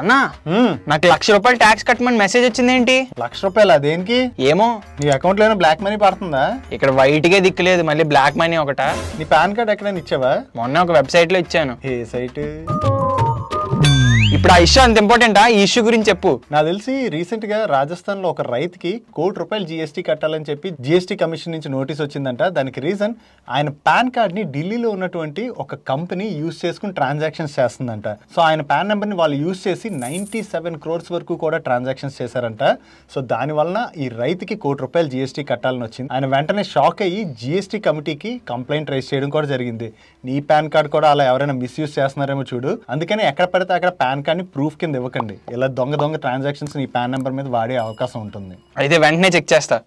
అన్నా నాకు లక్ష రూపాయలు ట్యాక్స్ కట్టమని మెసేజ్ వచ్చింది ఏంటి లక్ష రూపాయలు అదేంటి ఏమో నీ అకౌంట్ లో బ్లాక్ మనీ పడుతుందా ఇక్కడ వైట్ గా దిక్కులేదు మళ్ళీ బ్లాక్ మనీ ఒకట నీ పాన్ కార్డ్ ఎక్కడైనా ఇచ్చావా మొన్న ఒక వెబ్సైట్ లో ఇచ్చాను ఏ సైట్ ఇప్పుడు ఆ ఇష్యూ అంత ఇంపార్టెంట్ ఈ ఇష్యూ గురించి చెప్పు నాకు తెలిసి రీసెంట్ గా రాజస్థాన్ లో ఒక రైతుకి కోటి రూపాయలు జీఎస్టీ కట్టాలని చెప్పి జీఎస్టీ కమిషన్ నుంచి నోటీస్ వచ్చిందంట దానికి రీజన్ ఆయన పాన్ కార్డ్ ని ఢిల్లీలో ఉన్నటువంటి ఒక కంపెనీ యూస్ చేసుకుని ట్రాన్సాక్షన్స్ చేస్తుందంట సో ఆయన పాన్ నెంబర్ ని వాళ్ళు యూస్ చేసి నైన్టీ సెవెన్ క్రోర్స్ వరకు కూడా ట్రాన్సాక్షన్స్ చేశారంట సో దాని వలన ఈ రైతుకి కోటి రూపాయలు జీఎస్టీ కట్టాలని వచ్చింది ఆయన వెంటనే షాక్ అయ్యి జీఎస్టీ కమిటీకి కంప్లైంట్ రైజ్ చేయడం కూడా జరిగింది నీ పాన్ కార్డ్ కూడా అలా ఎవరైనా మిస్యూజ్ చేస్తున్నారేమో చూడు అందుకని ఎక్కడ పడితే అక్కడ పాన్ కార్డ్ కానీ ప్రూఫ్ కింద ఇవ్వకండి ఇలా దొంగ దొంగ ట్రాన్సాక్షన్స్ నీ పాన్ నెంబర్ మీద వాడే అవకాశం ఉంటుంది అయితే వెంటనే చెక్ చేస్తా